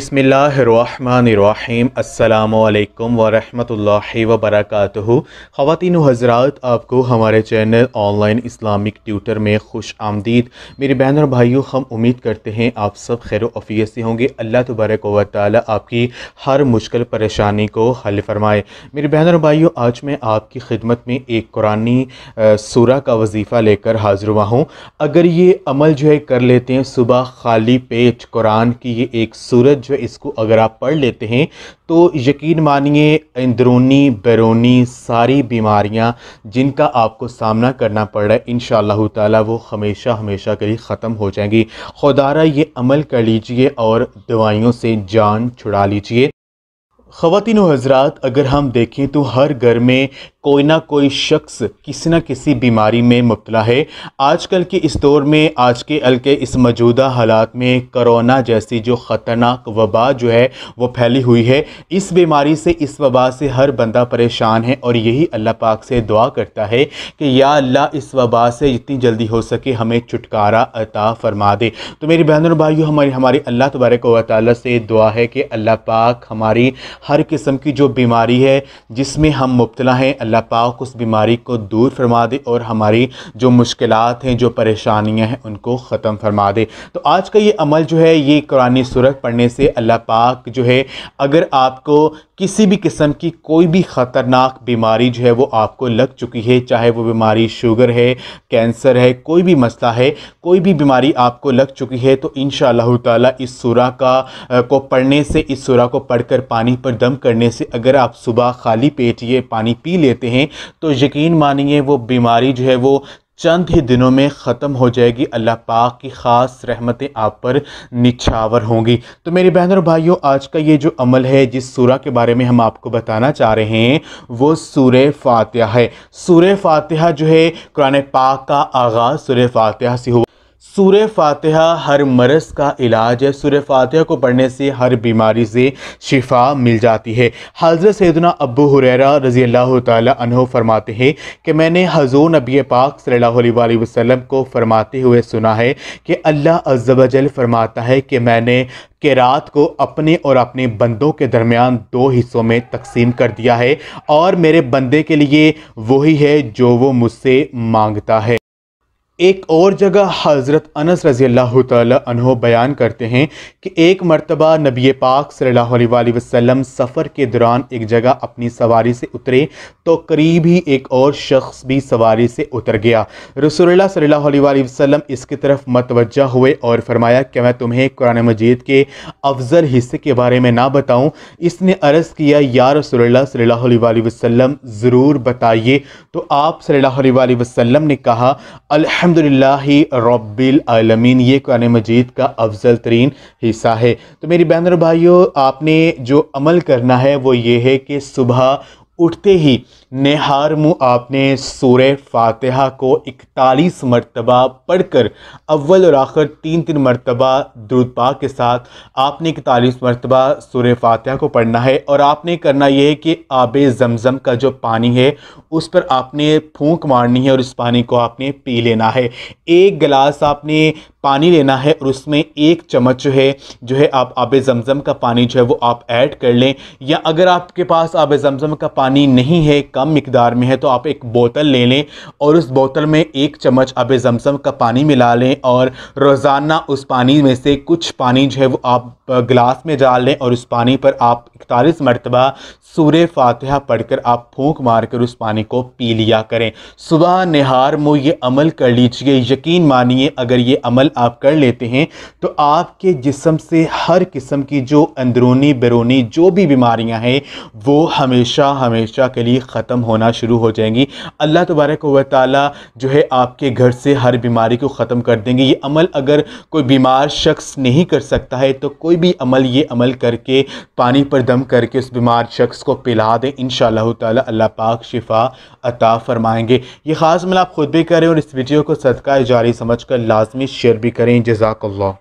बसमीम् अल्लाम वरहमतुल्लाहि वबरकातुहु ख़वातिन हजरात आपको हमारे चैनल ऑनलाइन इस्लामिक ट्यूटर में खुश आमदीद मेरे बहन और भाइयों हम उम्मीद करते हैं आप सब खैर वफ़ीत से होंगे अल्लाह तबारक व आपकी हर मुश्किल परेशानी को हल फरमाए मेरे बहन और भाइयों आज मैं आपकी खिदमत में एक कुरानी सूरा का वजीफ़ा लेकर हाजिर हुआ हूँ अगर ये अमल जो है कर लेते हैं सुबह खाली पेट कुरान की ये एक सूरत जो है इसको अगर आप पढ़ लेते हैं तो यकीन मानिए अंदरूनी बैरूनी सारी बीमारियाँ जिनका आपको सामना करना पड़ रहा है इन ताला वो हमेशा हमेशा के लिए ख़त्म हो जाएंगी खुदारा ये अमल कर लीजिए और दवाइयों से जान छुड़ा लीजिए ख़वान हजरात अगर हम देखें तो हर घर में कोई ना कोई शख्स किसी न किसी बीमारी में मुबला है आजकल के इस दौर में आज के अल के इस मौजूदा हालात में करोना जैसी जो ख़तरनाक वबा जो है वो फैली हुई है इस बीमारी से इस वबा से हर बंदा परेशान है और यही अल्लाह पाक से दुआ करता है कि या अल्लाह इस वबा से जितनी जल्दी हो सके हमें छुटकारा अता फ़रमा दे तो मेरी बहन और भाइयों हमारी हमारी अल्लाह तबारक वाली से दुआ है कि अल्लाह पाक हमारी हर किस्म की जो बीमारी है जिसमें हम मुबतला हैं अल्लाह पाक उस बीमारी को दूर फरमा दे और हमारी जो मुश्किल हैं जो परेशानियाँ हैं उनको ख़त्म फरमा दे तो आज का ये अमल जो है ये कुरानी सूरत पढ़ने से अल्लाह पाक जो है अगर आपको किसी भी किस्म की कोई भी ख़तरनाक बीमारी जो है वो आपको लग चुकी है चाहे वो बीमारी शुगर है कैंसर है कोई भी मसला है कोई भी बीमारी आपको लग चुकी है तो इन ताला इस का को पढ़ने से इस सुरा को पढ़कर पानी पर दम करने से अगर आप सुबह खाली पेट ये पानी पी लेते हैं तो यकीन मानिए वो बीमारी जो है वो चंद ही दिनों में ख़त्म हो जाएगी अल्लाह पाक की ख़ास रहमतें आप पर निछावर होंगी तो मेरी बहन और भाइयों आज का ये जो अमल है जिस सूरा के बारे में हम आपको बताना चाह रहे हैं वो सूर फातह है सूर फातह जो है कुरान पाक का आगाज़ सूर फातह से हुआ सूर्य फातिहा हर मरज़ का इलाज है सूर्य फातिहा को पढ़ने से हर बीमारी से शिफा मिल जाती है हज़रत सैदना अबू हुरैरा रज़ी अल्लाह तहो फरमाते हैं कि मैंने हजू नबी पाक सल्ला वसम को फरमाते हुए सुना है कि अल्लाह अज्जल फरमाता है कि मैंने के रात को अपने और अपने बंदों के दरमियान दो हिस्सों में तकसीम कर दिया है और मेरे बंदे के लिए वही है जो वो मुझसे मांगता है एक और जगह हज़रत अनस रज़ी अल्लाह तहो बयान करते हैं कि एक मरतबा नबी पाक सल्लल्लाहु अलैहि वसल्लम सफ़र के दौरान एक जगह अपनी सवारी से उतरे तो करीब ही एक और शख्स भी सवारी से उतर गया रसोल्ला सल्लल्लाहु अलैहि वसल्लम इसकी तरफ मतवजा हुए और फरमाया कि मैं तुम्हें कुरान मजीद के अफजल हिस्से के बारे में ना बताऊँ इसने अर्ज़ किया या रसोल्ला सल्लल्लाहु अलैहि वसल्लम ज़रूर बताइए तो आप सल्लल्लाहु अलैहि वसल्लम ने कहा अल्हम्दुलिल्लाह रब्बिल आलमीन ये कुरान मजीद का अफजल तरीन हिस्सा है तो मेरी बहन और भाइयों आपने जो अमल करना है वो ये है कि सुबह उठते ही नेहार मुँह आपने सूर फातिहा को इकतालीस मरतबा पढ़ कर अव्वल और आखिर तीन तीन मरतबा दुरुदपा के साथ आपने इकतालीस मरतबा सूर फातिहा को पढ़ना है और आपने करना यह है कि आब जमज़म का जो पानी है उस पर आपने फूंक मारनी है और इस पानी को आपने पी लेना है एक गिलास आपने पानी लेना है और उसमें एक चम्मच जो है जो है आप आब ज़मज़म का पानी जो है वो आप ऐड कर लें या अगर आपके पास आब ज़मज़म का पानी नहीं है कम कम मकदार में है तो आप एक बोतल ले लें और उस बोतल में एक चम्मच आप जमसम का पानी मिला लें और रोज़ाना उस पानी में से कुछ पानी जो है वो आप ग्लास में डाल लें और उस पानी पर आप इकतालीस मरतबा सूर्य फातहा पढ़कर आप फूंक मारकर उस पानी को पी लिया करें सुबह नहार मुँह ये अमल कर लीजिए यकीन मानिए अगर ये अमल आप कर लेते हैं तो आपके जिसम से हर किस्म की जो अंदरूनी बैरूनी जो भी बीमारियाँ हैं वो हमेशा हमेशा के लिए ख़त्म होना शुरू हो जाएंगी अल्लाह तबारक व ताली जो है आपके घर से हर बीमारी को ख़त्म कर देंगे ये अमल अगर कोई बीमार शख्स नहीं कर सकता है तो कोई भी अमल ये अमल करके पानी पर दम ख़त्म करके उस बीमार शख्स को पिला दें इन ताला पाक शिफा अता फ़रमाएँगे ये ख़ास आप ख़ुद भी करें और इस वीडियो को सदका जारी समझ कर लाजमी शेयर भी करें जजाकल्ला